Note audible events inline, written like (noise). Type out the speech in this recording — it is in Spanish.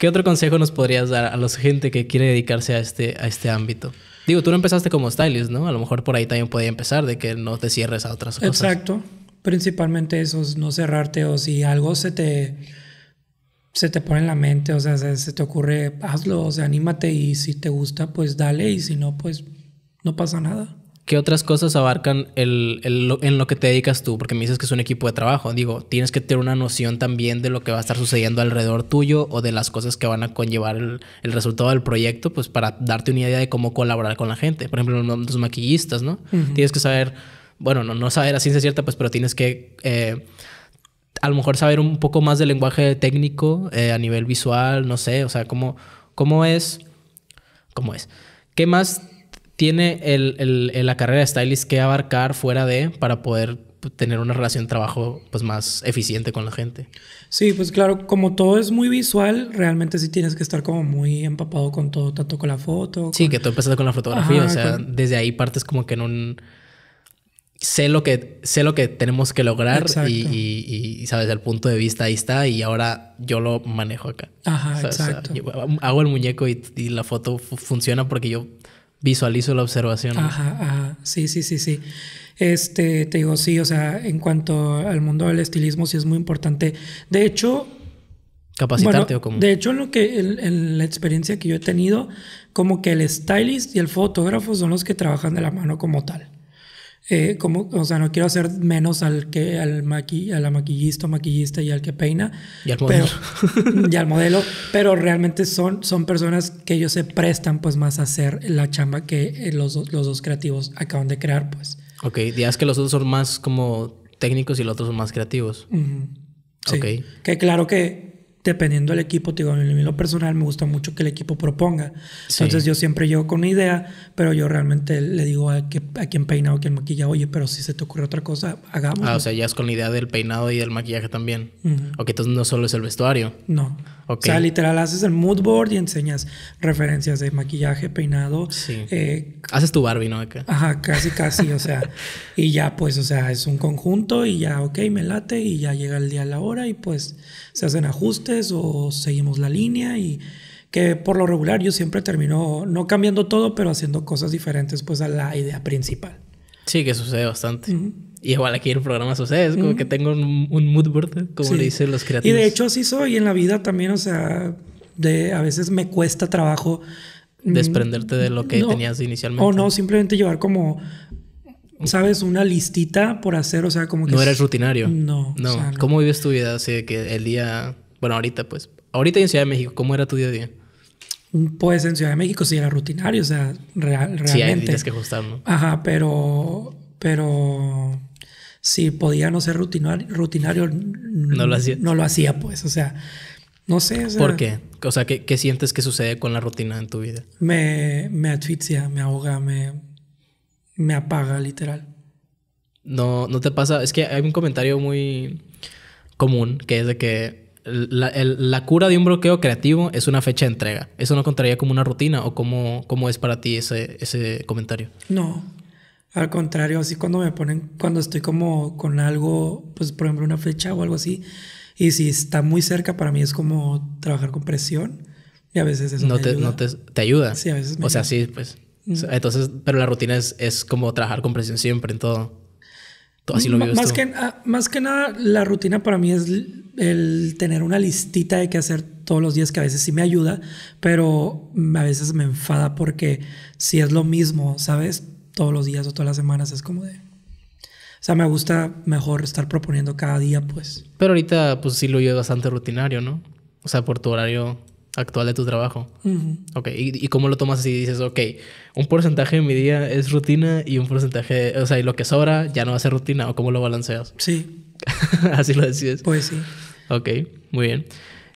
¿Qué otro consejo nos podrías dar a la gente que quiere dedicarse a este, a este ámbito? Digo, tú no empezaste como stylist, ¿no? A lo mejor por ahí también podía empezar, de que no te cierres a otras cosas. Exacto. Principalmente eso, no cerrarte o si algo se te, se te pone en la mente, o sea, se, se te ocurre, hazlo, o sea, anímate y si te gusta, pues dale y si no, pues no pasa nada. ¿Qué otras cosas abarcan el, en lo que te dedicas tú? Porque me dices que es un equipo de trabajo. Digo, tienes que tener una noción también de lo que va a estar sucediendo alrededor tuyo o de las cosas que van a conllevar el, resultado del proyecto, pues para darte una idea de cómo colaborar con la gente. Por ejemplo, los maquillistas, ¿no? Tienes que saber, bueno, no, saber la ciencia cierta, pues, pero tienes que... Eh, a lo mejor saber un poco más del lenguaje técnico eh, a nivel visual, no sé, o sea, cómo, cómo es, cómo es. ¿Qué más tiene la carrera de stylist que abarcar fuera de para poder pues, tener una relación de trabajo pues más eficiente con la gente. Sí, pues claro, como todo es muy visual, realmente sí tienes que estar como muy empapado con todo, tanto con la foto. Sí, que todo empezaste con la fotografía, o sea, desde ahí partes como que en un sé lo que sé lo que tenemos que lograr y, sabes el punto de vista ahí está y ahora yo lo manejo acá. Ajá, exacto. hago el muñeco y la foto funciona porque yo visualizo la observación. Ajá, ajá. Sí, sí, sí, sí. Este, te digo, sí, o sea, en cuanto al mundo del estilismo, sí es muy importante. De hecho. Capacitarte o como. De hecho, en lo que, en la experiencia que yo he tenido, como que el stylist y el fotógrafo son los que trabajan de la mano como tal. Eh, como, o sea, no quiero hacer menos al que, al maqui, a la maquillista, maquillista y al que peina. Y al modelo. (laughs) y al modelo, (laughs) pero realmente son, son personas que ellos se prestan pues más a hacer la chamba que eh, los, dos creativos acaban de crear, pues. Ok, digas que los dos son más como técnicos y los otros son más creativos. Ok. Que claro que dependiendo del equipo, te digo, en lo personal me gusta mucho que el equipo proponga. Entonces yo siempre llego con una idea, pero yo realmente le digo a, que, a quien peina o a quien maquilla, oye, pero si se te ocurre otra cosa, hagamos. Ah, o sea, ya es con la idea del peinado y del maquillaje también. O que entonces no solo es el vestuario. No. O sea, literal, haces el mood board y enseñas referencias de maquillaje, peinado. Sí. Eh, haces tu Barbie, ¿no? Acá. Ajá, casi, casi. o sea, (laughs) y ya, pues, o sea, es un conjunto y ya, ok, me late y ya llega el día, a la hora y pues se hacen ajustes o seguimos la línea y que por lo regular yo siempre termino no cambiando todo, pero haciendo cosas diferentes pues a la idea principal. Sí, que sucede bastante. Y igual aquí el programa sucede, es como que tengo un, mood board, como le dicen los creativos. Y de hecho así soy en la vida también, o sea, de, a veces me cuesta trabajo... Mm, Desprenderte de lo que tenías inicialmente. O no, simplemente llevar como, ¿sabes? Una listita por hacer, o sea, como que... No eres rutinario. No. No. ¿Cómo vives tu vida? Así que el día... Bueno, ahorita pues. Ahorita en Ciudad de México, ¿cómo era tu día a día? Pues en Ciudad de México sí era rutinario, o sea, real, realmente. Sí, hay que ajustar, Ajá, pero... Pero si podía no ser rutinario, rutinario no, lo hacía. pues, o sea, no sé. ¿Por qué? O sea, ¿qué, sientes que sucede con la rutina en tu vida? Me, me asfixia, me ahoga, me, me apaga, literal. No, no te pasa, es que hay un comentario muy común que es de que la, cura de un bloqueo creativo es una fecha de entrega. ¿Eso no contaría como una rutina o cómo, cómo es para ti ese, ese comentario? No, al contrario, así cuando me ponen, cuando estoy como con algo, pues por ejemplo una fecha o algo así, y si está muy cerca, para mí es como trabajar con presión. Y a veces eso no te, ayuda. No te, ayuda. Sí, a veces. Me o sea, sí, pues. Entonces, pero la rutina es, es, como trabajar con presión siempre en todo. así lo más Que, ah, más que nada, la rutina para mí es el tener una listita de qué hacer todos los días, que a veces sí me ayuda, pero a veces me enfada porque si es lo mismo, ¿sabes? todos los días o todas las semanas es como de... O sea, me gusta mejor estar proponiendo cada día, pues. Pero ahorita, pues sí lo llevas bastante rutinario, ¿no? O sea, por tu horario actual de tu trabajo. Ok, ¿Y, ¿Y, cómo lo tomas así? Dices, ok, un porcentaje de mi día es rutina y un porcentaje, o sea, y lo que sobra ya no va a ser rutina, ¿o cómo lo balanceas? Sí. (laughs) así lo decides. Pues sí. Ok, muy bien.